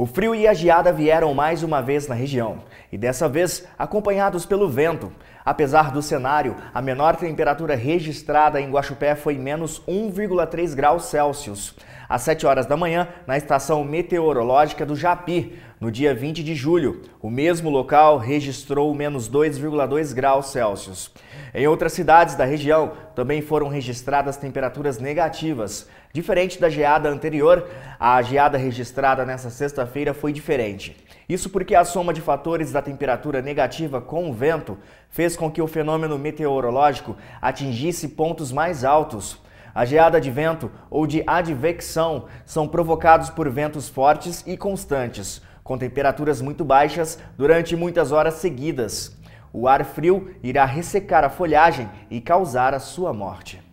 O frio e a geada vieram mais uma vez na região, e dessa vez acompanhados pelo vento. Apesar do cenário, a menor temperatura registrada em Guaxupé foi menos 1,3 graus Celsius. Às 7 horas da manhã, na estação meteorológica do Japi, no dia 20 de julho, o mesmo local registrou menos 2,2 graus Celsius. Em outras cidades da região, também foram registradas temperaturas negativas. Diferente da geada anterior, a geada registrada nesta sexta-feira foi diferente. Isso porque a soma de fatores da temperatura negativa com o vento fez com que o fenômeno meteorológico atingisse pontos mais altos. A geada de vento ou de advecção são provocados por ventos fortes e constantes com temperaturas muito baixas durante muitas horas seguidas. O ar frio irá ressecar a folhagem e causar a sua morte.